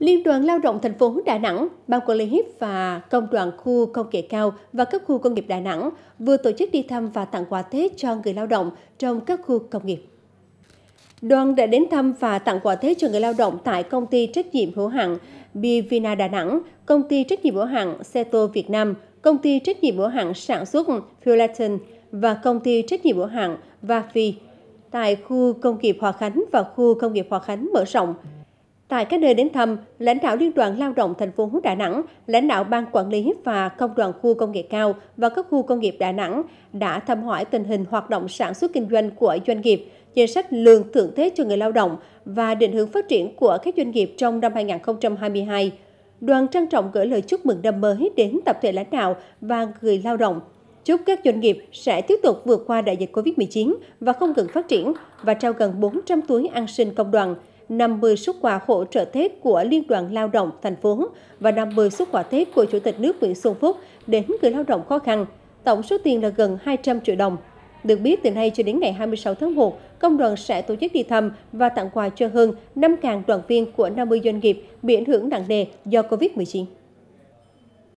Liên đoàn Lao động thành phố Đà Nẵng, Ban quản lý và Công đoàn khu công nghệ cao và các khu công nghiệp Đà Nẵng vừa tổ chức đi thăm và tặng quà Tết cho người lao động trong các khu công nghiệp. Đoàn đã đến thăm và tặng quà Tết cho người lao động tại công ty trách nhiệm hữu hạn Bivina Đà Nẵng, công ty trách nhiệm hữu hạn Seto Việt Nam, công ty trách nhiệm hữu hạn sản xuất Philatin và công ty trách nhiệm hữu hạn Vafi tại khu công nghiệp Hòa Khánh và khu công nghiệp Hòa Khánh mở rộng. Tại các nơi đến thăm, lãnh đạo Liên đoàn Lao động thành phố Đà Nẵng, lãnh đạo Ban Quản lý và Công đoàn khu công nghệ cao và các khu công nghiệp Đà Nẵng đã thăm hỏi tình hình hoạt động sản xuất kinh doanh của doanh nghiệp, chính sách lương thưởng Tết cho người lao động và định hướng phát triển của các doanh nghiệp trong năm 2022. Đoàn trân trọng gửi lời chúc mừng năm mới đến tập thể lãnh đạo và người lao động. Chúc các doanh nghiệp sẽ tiếp tục vượt qua đại dịch COVID-19 và không ngừng phát triển và trao gần 400 túi an sinh công đoàn – 50 xuất quà hỗ trợ Tết của Liên đoàn Lao động thành phố và 50 xuất quà Tết của Chủ tịch nước Nguyễn Xuân Phúc đến người lao động khó khăn. Tổng số tiền là gần 200 triệu đồng. Được biết, từ nay cho đến ngày 26 tháng 1, công đoàn sẽ tổ chức đi thăm và tặng quà cho hơn 5.000 đoàn viên của 50 doanh nghiệp bị ảnh hưởng nặng nề do COVID-19.